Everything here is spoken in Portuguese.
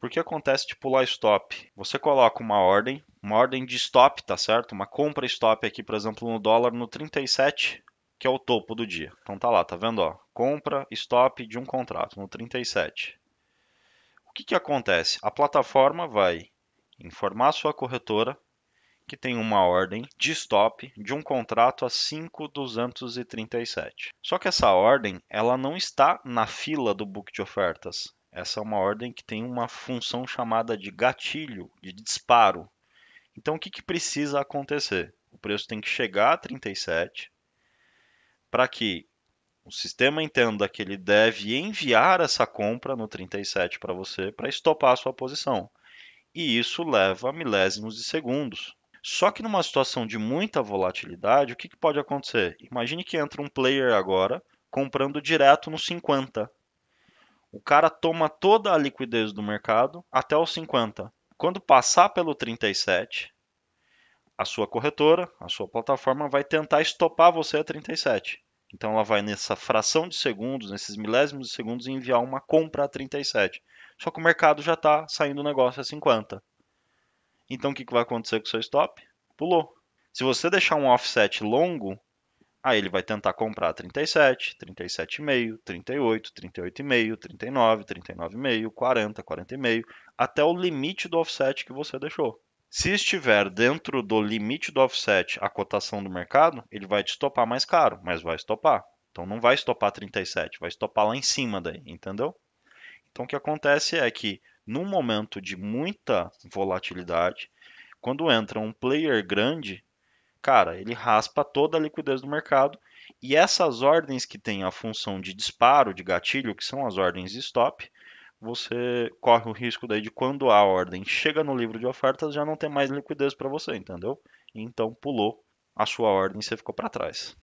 Porque acontece tipo pular stop. Você coloca uma ordem, uma ordem de stop, tá certo? Uma compra stop aqui, por exemplo, no dólar no 37, que é o topo do dia. Então tá lá, tá vendo? Ó, compra stop de um contrato no 37. O que, que acontece? A plataforma vai informar a sua corretora que tem uma ordem de stop de um contrato a 5,237. Só que essa ordem ela não está na fila do book de ofertas, essa é uma ordem que tem uma função chamada de gatilho, de disparo. Então, o que, que precisa acontecer? O preço tem que chegar a 37 para que o sistema entenda que ele deve enviar essa compra no 37 para você para estopar a sua posição. E isso leva milésimos de segundos. Só que numa situação de muita volatilidade, o que, que pode acontecer? Imagine que entra um player agora comprando direto no 50 o cara toma toda a liquidez do mercado até os 50. Quando passar pelo 37, a sua corretora, a sua plataforma vai tentar estopar você a 37. Então ela vai nessa fração de segundos, nesses milésimos de segundos, enviar uma compra a 37. Só que o mercado já está saindo o negócio a 50. Então o que, que vai acontecer com o seu stop? Pulou. Se você deixar um offset longo, Aí ele vai tentar comprar 37, 37,5, 38, 38,5, 39, 39,5, 40, 40,5, até o limite do offset que você deixou. Se estiver dentro do limite do offset a cotação do mercado, ele vai te estopar mais caro, mas vai estopar. Então não vai estopar 37, vai estopar lá em cima daí, entendeu? Então o que acontece é que num momento de muita volatilidade, quando entra um player grande, cara, ele raspa toda a liquidez do mercado e essas ordens que têm a função de disparo, de gatilho, que são as ordens de stop, você corre o risco daí de quando a ordem chega no livro de ofertas já não ter mais liquidez para você, entendeu? Então pulou a sua ordem e você ficou para trás.